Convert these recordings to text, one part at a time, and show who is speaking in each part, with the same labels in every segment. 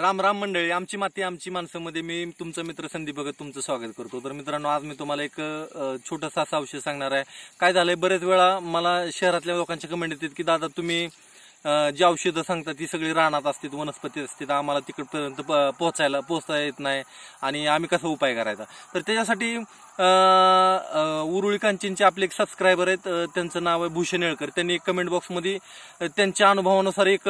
Speaker 1: राम राम मंडळी आमची माती आमची माणसामध्ये मी तुमचा मित्र संदीप भगत तुमचं स्वागत करतो तर मित्रांनो आज मी तुम्हाला एक छोटासा असा औषध सांगणार आहे काय झालंय बरेच वेळा मला शहरातल्या लोकांच्या कमेंट येतात की दादा तुम्ही जी औषधं सांगता ती सगळी रानात असतात वनस्पती असतात आम्हाला तिकडपर्यंत पोहोचायला पोहोचता येत नाही आणि आम्ही कसा उपाय करायचा तर त्याच्यासाठी उरुळी कांचनचे आपले एक सबस्क्रायबर आहेत त्यांचं नाव आहे भूषण येळकर त्यांनी एक कमेंट बॉक्समध्ये त्यांच्या अनुभवानुसार एक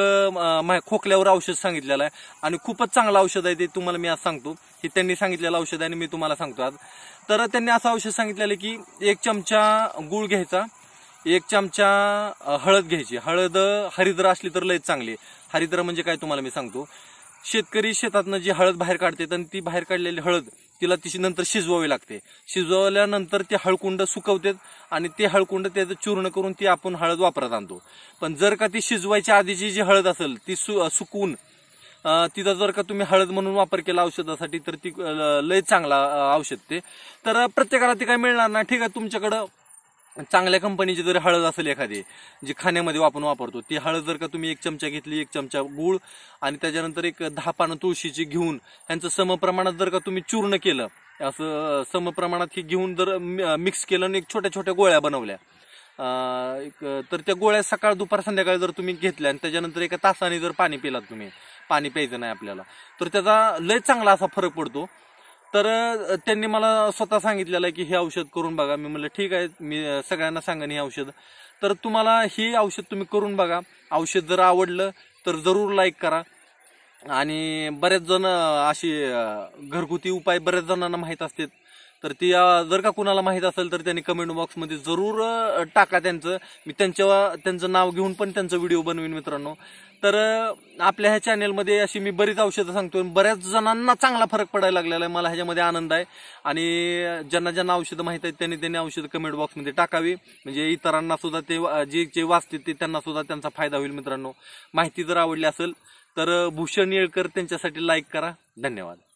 Speaker 1: खोकल्यावर औषध सांगितलेलं आहे आणि खूपच चांगलं औषध आहे ते तुम्हाला मी आज सांगतो हे त्यांनी सांगितलेलं औषध आहे आणि मी तुम्हाला सांगतो आज तर त्यांनी असं औषध सांगितलेलं की एक चमचा गुळ घ्यायचा एक चमचा हळद घ्यायची हळद हरिद्र असली तर लयच चांगली हरिद्र म्हणजे काय तुम्हाला मी सांगतो शेतकरी शेतातनं जी हळद बाहेर काढते आणि ती बाहेर काढलेली हळद तिला तिची नंतर शिजवावी लागते शिजवल्यानंतर ते हळकुंड सुकवतात आणि ते हळकुंड त्याचं चूर्ण करून ती आपण हळद वापरत आणतो पण जर का ती शिजवायच्या आधीची जी हळद असेल ती सु सुकवून तिचा जर का तुम्ही हळद म्हणून वापर केला औषधासाठी तर ती लय चांगला औषध ते तर प्रत्येकाला ती काय मिळणार ना ठीक आहे तुमच्याकडं चांगल्या कंपनीची जर हळद असेल एखादी जी खाण्यामध्ये आपण वापरतो ती हळद जर का तुम्ही एक चमचा घेतली एक चमचा गूळ आणि त्याच्यानंतर एक दहा पानं तुळशीची घेऊन यांचं समप्रमाणात जर का तुम्ही चूर्ण केलं असं समप्रमाणात हे घेऊन जर मिक्स केलं आणि एक छोट्या छोट्या गोळ्या बनवल्या एक तर त्या गोळ्या सकाळ दुपार संध्याकाळी जर तुम्ही घेतल्या आणि त्याच्यानंतर एका तासाने जर पाणी पिलात तुम्ही पाणी प्यायचं नाही आपल्याला तर त्याचा लय चांगला असा फरक पडतो तर त्यांनी मला स्वतः सांगितलेलं आहे की हे औषध करून बघा मी म्हटलं ठीक आहे मी सगळ्यांना सांगेन हे औषध तर तुम्हाला हे औषध तुम्ही करून बघा औषध जर आवडलं तर जरूर लाईक करा आणि बऱ्याच जण अशी घरगुती उपाय बऱ्याच जणांना माहीत असतात तर ती जर का कुणाला माहीत असेल तर त्यांनी कमेंट बॉक्समध्ये जरूर टाका त्यांचं मी त्यांच्या त्यांचं नाव घेऊन पण त्यांचा व्हिडिओ बनवीन मित्रांनो तर आपल्या ह्या चॅनलमध्ये अशी मी बरीच औषधं सांगतो बऱ्याच जणांना चांगला फरक पडायला लागलेला आहे मला ह्याच्यामध्ये आनंद आहे आणि ज्यांना ज्यांना औषधं माहीत आहेत त्यांनी त्यांनी औषधं कमेंट बॉक्समध्ये टाकावी म्हणजे इतरांना सुद्धा ते जे जे वाचतील ते त्यांना सुद्धा त्यांचा फायदा होईल मित्रांनो माहिती जर आवडली असेल तर भूषण येळकर त्यांच्यासाठी लाईक करा धन्यवाद